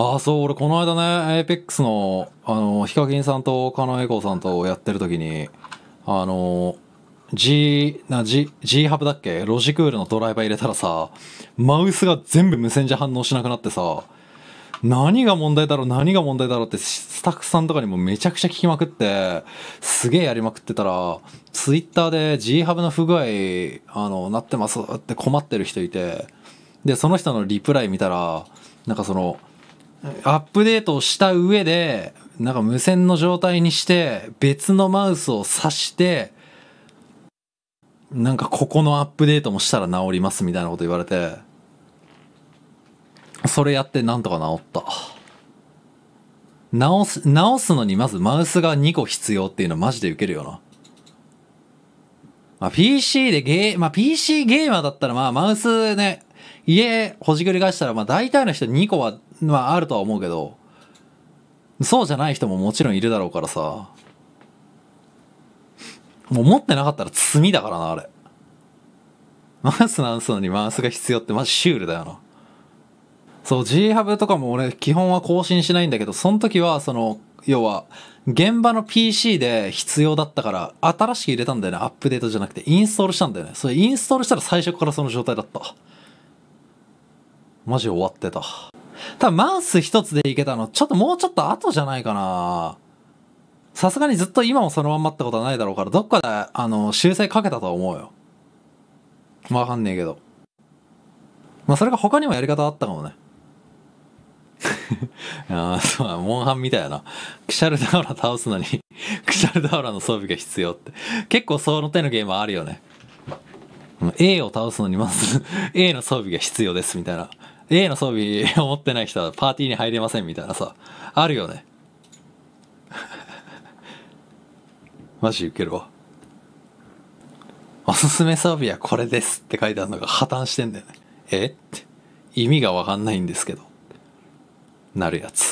ああ、そう、俺この間ね、apex の、あの、ヒカキンさんとカノエコーさんとやってる時に、あの、G、な、G、G ハブだっけロジクールのドライバー入れたらさ、マウスが全部無線じゃ反応しなくなってさ、何が問題だろう何が問題だろうってスタッフさんとかにもめちゃくちゃ聞きまくってすげえやりまくってたらツイッターで G ハブの不具合あのなってますって困ってる人いてでその人のリプライ見たらなんかそのアップデートをした上で、なんか無線の状態にして、別のマウスを挿して、なんかここのアップデートもしたら治りますみたいなこと言われて、それやってなんとか治った。直す、直すのにまずマウスが2個必要っていうのマジで受けるよな。まあ、PC でゲー、まあ、PC ゲーマーだったらまあマウスね、家ほじくり返したら、まあ大体の人2個は、まああるとは思うけど、そうじゃない人ももちろんいるだろうからさ、もう持ってなかったら罪だからな、あれ。マウスなんすのにマウスが必要ってマジシュールだよな。そう、G ハブとかも俺基本は更新しないんだけど、その時はその、要は、現場の PC で必要だったから、新しく入れたんだよね。アップデートじゃなくて、インストールしたんだよね。それインストールしたら最初からその状態だった。マジ終わってた。多分マウス一つでいけたの、ちょっともうちょっと後じゃないかな。さすがにずっと今もそのまんまってことはないだろうから、どっかで、あの、修正かけたとは思うよ。わかんねえけど。まあ、それが他にもやり方あったかもね。ああ、そう、モンハンみたいな。クシャルダウラ倒すのに クシャルダウラの装備が必要って。結構その手のゲームあるよね。A を倒すのにまず A の装備が必要ですみたいな。A の装備を持ってない人はパーティーに入れませんみたいなさ、あるよね。マジウケるわ。おすすめ装備はこれですって書いてあるのが破綻してんだよね。えって。意味がわかんないんですけど。なるやつ。